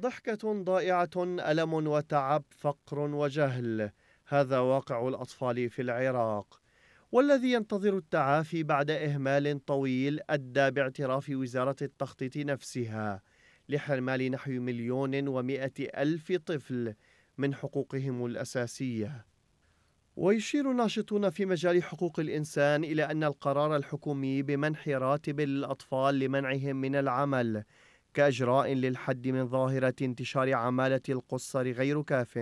ضحكة ضائعة ألم وتعب فقر وجهل هذا واقع الأطفال في العراق والذي ينتظر التعافي بعد إهمال طويل أدى باعتراف وزارة التخطيط نفسها لحرمال نحو مليون ومائة ألف طفل من حقوقهم الأساسية ويشير ناشطون في مجال حقوق الإنسان إلى أن القرار الحكومي بمنح راتب للأطفال لمنعهم من العمل كإجراء للحد من ظاهرة انتشار عمالة القُصّر غير كافٍ،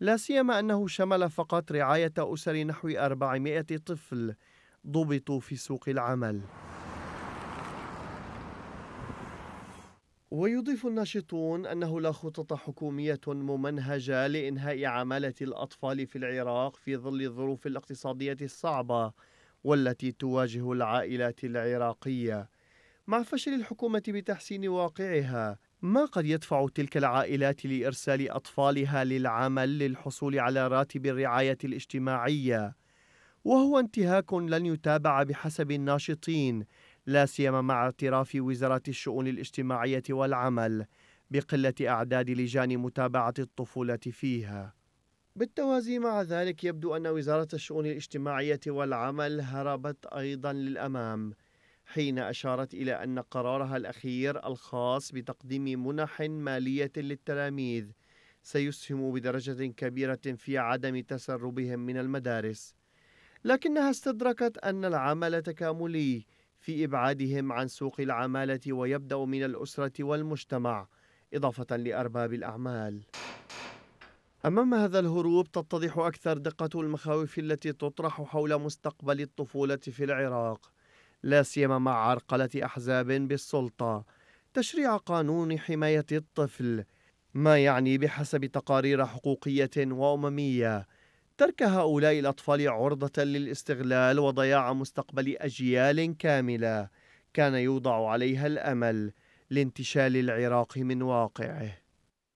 لا سيما أنه شمل فقط رعاية أسر نحو 400 طفل ضُبِطوا في سوق العمل. ويضيف الناشطون أنه لا خطط حكومية ممنهجة لإنهاء عمالة الأطفال في العراق في ظل الظروف الاقتصادية الصعبة والتي تواجه العائلات العراقية. مع فشل الحكومة بتحسين واقعها ما قد يدفع تلك العائلات لإرسال أطفالها للعمل للحصول على راتب الرعاية الاجتماعية وهو انتهاك لن يتابع بحسب الناشطين لا سيما مع اعتراف وزارة الشؤون الاجتماعية والعمل بقلة أعداد لجان متابعة الطفولة فيها. بالتوازي مع ذلك يبدو أن وزارة الشؤون الاجتماعية والعمل هربت أيضا للأمام حين أشارت إلى أن قرارها الأخير الخاص بتقديم منح مالية للتلاميذ سيسهم بدرجة كبيرة في عدم تسربهم من المدارس، لكنها استدركت أن العمل تكاملي في إبعادهم عن سوق العمالة ويبدأ من الأسرة والمجتمع، إضافة لأرباب الأعمال. أمام هذا الهروب تتضح أكثر دقة المخاوف التي تطرح حول مستقبل الطفولة في العراق. لا سيما مع عرقلة أحزاب بالسلطة تشريع قانون حماية الطفل ما يعني بحسب تقارير حقوقية وأممية ترك هؤلاء الأطفال عرضة للاستغلال وضياع مستقبل أجيال كاملة كان يوضع عليها الأمل لانتشال العراق من واقعه